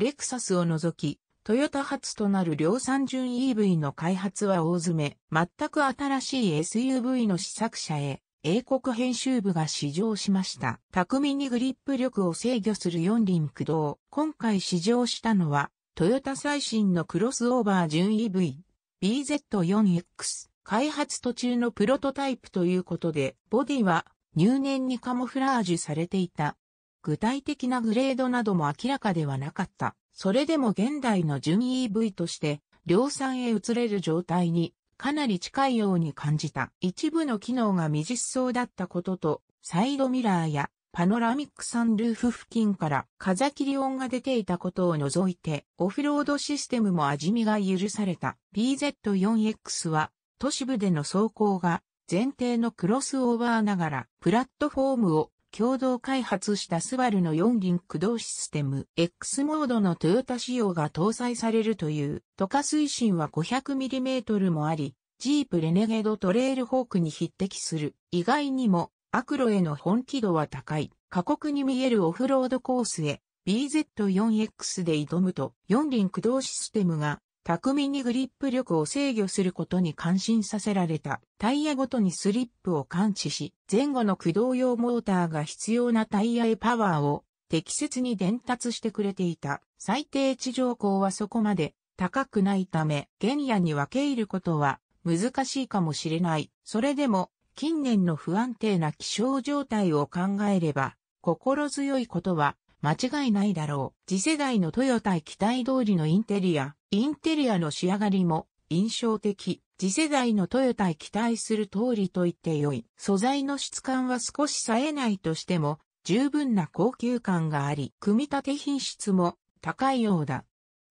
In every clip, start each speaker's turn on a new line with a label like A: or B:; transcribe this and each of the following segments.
A: レクサスを除き、トヨタ発となる量産順 EV の開発は大詰め、全く新しい SUV の試作車へ、英国編集部が試乗しました。巧みにグリップ力を制御する四輪駆動。今回試乗したのは、トヨタ最新のクロスオーバー純 EV、BZ4X。開発途中のプロトタイプということで、ボディは入念にカモフラージュされていた。具体的なグレードなども明らかではなかった。それでも現代の純 EV として、量産へ移れる状態にかなり近いように感じた。一部の機能が未実装だったことと、サイドミラーやパノラミックサンルーフ付近から風切り音が出ていたことを除いて、オフロードシステムも味見が許された。BZ4X は都市部での走行が前提のクロスオーバーながらプラットフォームを共同開発したスバルの四輪駆動システム X モードのトヨタ仕様が搭載されるという、トカ推進は 500mm もあり、ジープレネゲードトレイルホークに匹敵する。意外にも、アクロへの本気度は高い。過酷に見えるオフロードコースへ BZ4X で挑むと4輪駆動システムが巧みにグリップ力を制御することに感心させられた。タイヤごとにスリップを感知し、前後の駆動用モーターが必要なタイヤへパワーを適切に伝達してくれていた。最低地上高はそこまで高くないため、原野に分け入ることは難しいかもしれない。それでも、近年の不安定な気象状態を考えれば、心強いことは間違いないだろう。次世代のトヨタ期待通りのインテリア、インテリアの仕上がりも印象的。次世代のトヨタ期待する通りと言って良い。素材の質感は少し冴えないとしても、十分な高級感があり、組み立て品質も高いようだ。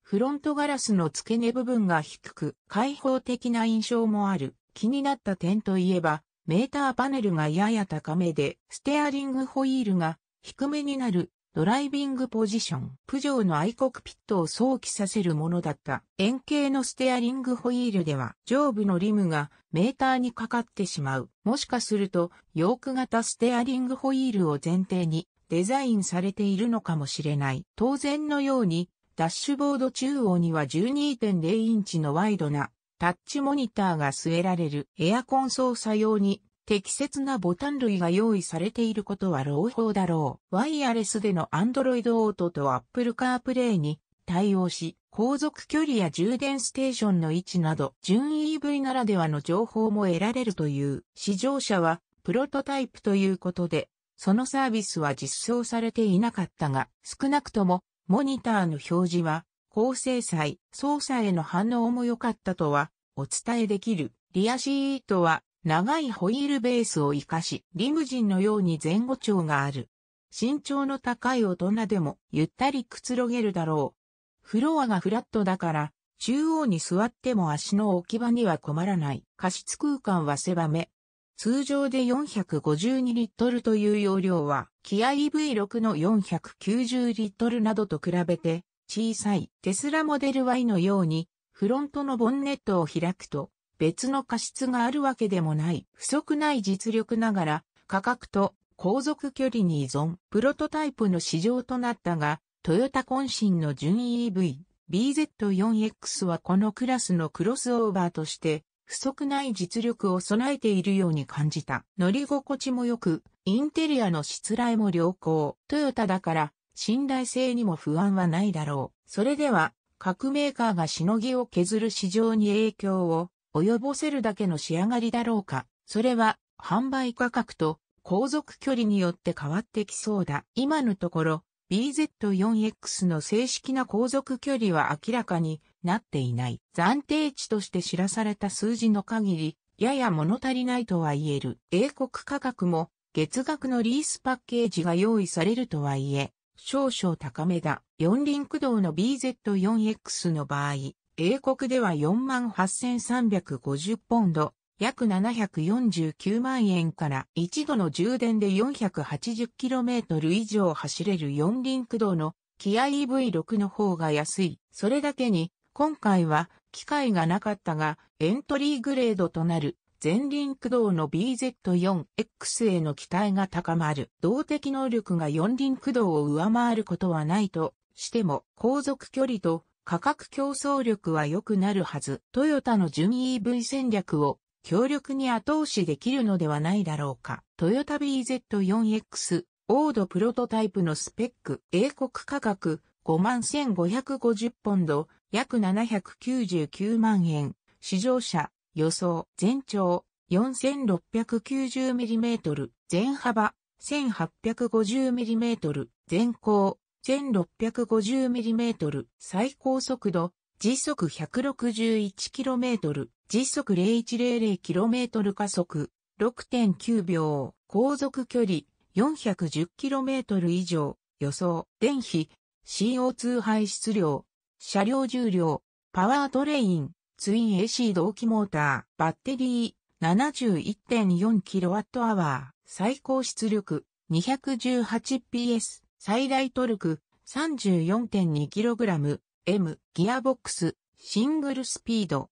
A: フロントガラスの付け根部分が低く、開放的な印象もある。気になった点といえば、メーターパネルがやや高めで、ステアリングホイールが低めになるドライビングポジション、プジョーの愛国ピットを想起させるものだった円形のステアリングホイールでは上部のリムがメーターにかかってしまう。もしかすると、ヨーク型ステアリングホイールを前提にデザインされているのかもしれない。当然のように、ダッシュボード中央には12.0インチのワイドなタッチモニターが据えられるエアコン操作用に適切なボタン類が用意されていることは朗報だろう。ワイヤレスでの Android Auto と Apple CarPlay に対応し、航続距離や充電ステーションの位置など、純 EV ならではの情報も得られるという、試乗車はプロトタイプということで、そのサービスは実装されていなかったが、少なくとも、モニターの表示は、高精細、操作への反応も良かったとは、お伝えできる。リアシートは長いホイールベースを活かし、リムジンのように前後長がある。身長の高い大人でもゆったりくつろげるだろう。フロアがフラットだから、中央に座っても足の置き場には困らない。加湿空間は狭め。通常で452リットルという容量は、気合 EV6 の490リットルなどと比べて、小さいテスラモデル Y のように、フロントのボンネットを開くと、別の過失があるわけでもない、不足ない実力ながら、価格と航続距離に依存、プロトタイプの市場となったが、トヨタ渾身の純 EV、BZ4X はこのクラスのクロスオーバーとして、不足ない実力を備えているように感じた。乗り心地も良く、インテリアのしつらえも良好。トヨタだから、信頼性にも不安はないだろう。それでは、各メーカーがしのぎを削る市場に影響を及ぼせるだけの仕上がりだろうか、それは販売価格と航続距離によって変わってきそうだ。今のところ BZ4X の正式な航続距離は明らかになっていない。暫定値として知らされた数字の限り、やや物足りないとは言える。英国価格も月額のリースパッケージが用意されるとはいえ、少々高めだ。四輪駆動の BZ4X の場合、英国では48,350ポンド、約749万円から一度の充電で 480km 以上走れる四輪駆動のキア EV6 の方が安い。それだけに、今回は機械がなかったが、エントリーグレードとなる前輪駆動の BZ4X への期待が高まる。動的能力が四輪駆動を上回ることはないとしても、航続距離と価格競争力は良くなるはず。トヨタの純 EV 戦略を強力に後押しできるのではないだろうか。トヨタ BZ4X、オードプロトタイプのスペック、英国価格51,550ポンド、約799万円。試乗車、予想、全長 4690mm、全幅 1850mm、全高 1650mm 最高速度、時速 161km、時速 0100km 加速、6.9秒、航続距離 410km 以上、予想、電費、CO2 排出量、車両重量、パワートレイン、ツイン AC 同期モーター、バッテリー、71.4kWh、最高出力、218PS。最大トルク 34.2kg、M、ギアボックス、シングルスピード、